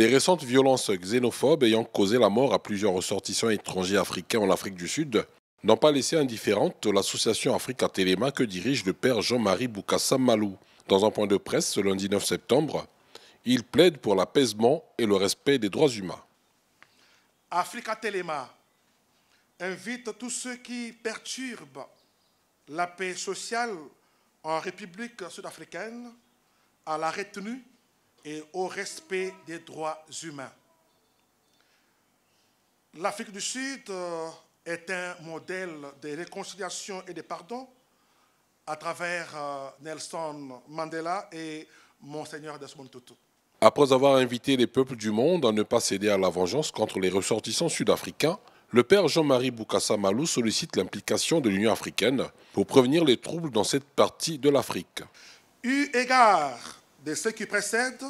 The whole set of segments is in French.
Les récentes violences xénophobes ayant causé la mort à plusieurs ressortissants étrangers africains en Afrique du Sud n'ont pas laissé indifférente l'association Africa Téléma que dirige le père Jean-Marie Boukassa Malou. Dans un point de presse ce lundi 9 septembre, il plaide pour l'apaisement et le respect des droits humains. Africa Téléma invite tous ceux qui perturbent la paix sociale en République sud-africaine à la retenue et au respect des droits humains. L'Afrique du Sud euh, est un modèle de réconciliation et de pardon à travers euh, Nelson Mandela et Monseigneur Desmond Tutu. Après avoir invité les peuples du monde à ne pas céder à la vengeance contre les ressortissants sud-africains, le père Jean-Marie Boukassa Malou sollicite l'implication de l'Union africaine pour prévenir les troubles dans cette partie de l'Afrique. Eu égard de ce qui précède,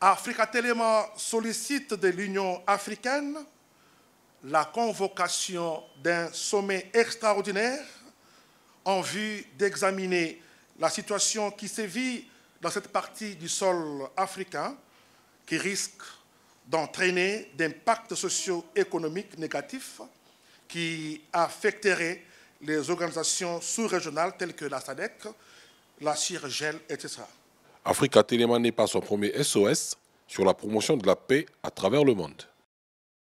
Africa Téléma sollicite de l'Union africaine la convocation d'un sommet extraordinaire en vue d'examiner la situation qui sévit dans cette partie du sol africain qui risque d'entraîner d'impacts socio-économiques négatifs qui affecteraient les organisations sous-régionales telles que la SADEC, la CIRGEL, etc. Africa Téléman n'est pas son premier SOS sur la promotion de la paix à travers le monde.